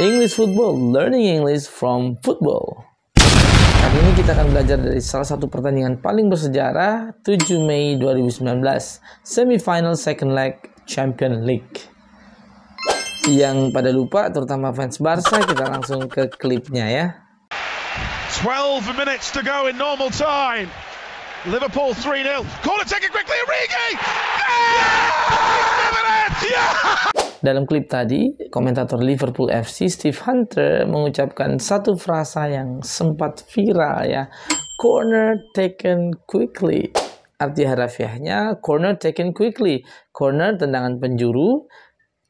English Football, Learning English from Football. Kali ini kita akan belajar dari salah satu pertandingan paling bersejarah 7 Mei 2019, semifinal second leg Champion League. Yang pada lupa, terutama fans Barca, kita langsung ke klipnya ya. 12 minutes to go in normal time. Liverpool 3-0. Corner taken quickly, Origi! Yeah! yeah! Dalam klip tadi, komentator Liverpool FC Steve Hunter mengucapkan satu frasa yang sempat viral ya. Corner taken quickly. Arti harafiahnya corner taken quickly. Corner tendangan penjuru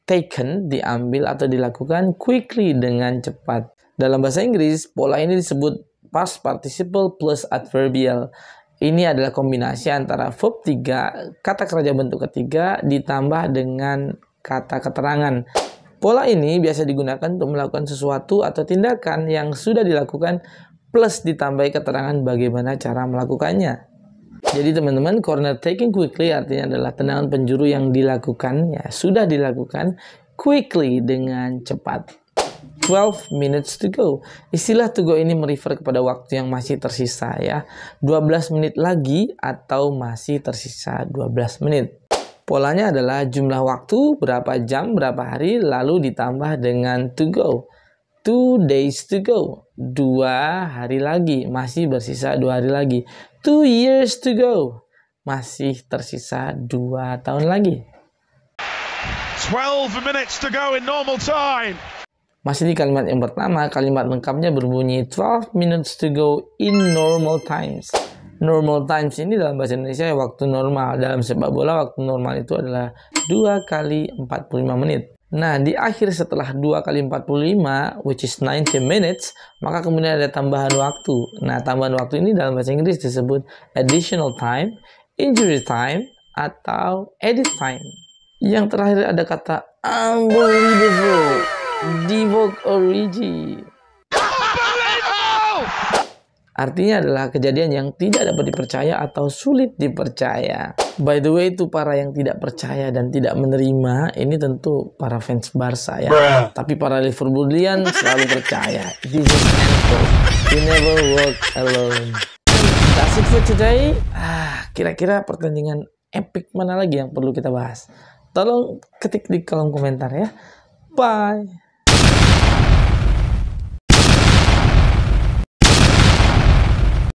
taken diambil atau dilakukan quickly dengan cepat. Dalam bahasa Inggris, pola ini disebut past participle plus adverbial. Ini adalah kombinasi antara verb 3, kata kerja bentuk ketiga ditambah dengan kata keterangan. Pola ini biasa digunakan untuk melakukan sesuatu atau tindakan yang sudah dilakukan plus ditambah keterangan bagaimana cara melakukannya. Jadi teman-teman, corner taking quickly artinya adalah tendangan penjuru yang dilakukan, ya sudah dilakukan quickly dengan cepat. 12 minutes to go. Istilah to go ini merefer kepada waktu yang masih tersisa ya. 12 menit lagi atau masih tersisa 12 menit. Polanya adalah jumlah waktu, berapa jam, berapa hari, lalu ditambah dengan to go. Two days to go. Dua hari lagi. Masih bersisa dua hari lagi. Two years to go. Masih tersisa dua tahun lagi. 12 minutes to go in normal time. Masih di kalimat yang pertama, kalimat lengkapnya berbunyi 12 minutes to go in normal times normal times ini dalam bahasa Indonesia waktu normal. Dalam sepak bola waktu normal itu adalah 2 kali 45 menit. Nah, di akhir setelah 2 kali 45, which is 90 minutes, maka kemudian ada tambahan waktu. Nah, tambahan waktu ini dalam bahasa Inggris disebut additional time, injury time, atau edit time. Yang terakhir ada kata unbelievable, Divock Origi. Artinya adalah kejadian yang tidak dapat dipercaya atau sulit dipercaya. By the way itu para yang tidak percaya dan tidak menerima ini tentu para fans Barca ya. Bruh. Tapi para Liverpoolian selalu percaya. This is You never walk alone. That's it for today. Ah, kira-kira pertandingan epic mana lagi yang perlu kita bahas? Tolong ketik di kolom komentar ya. Bye.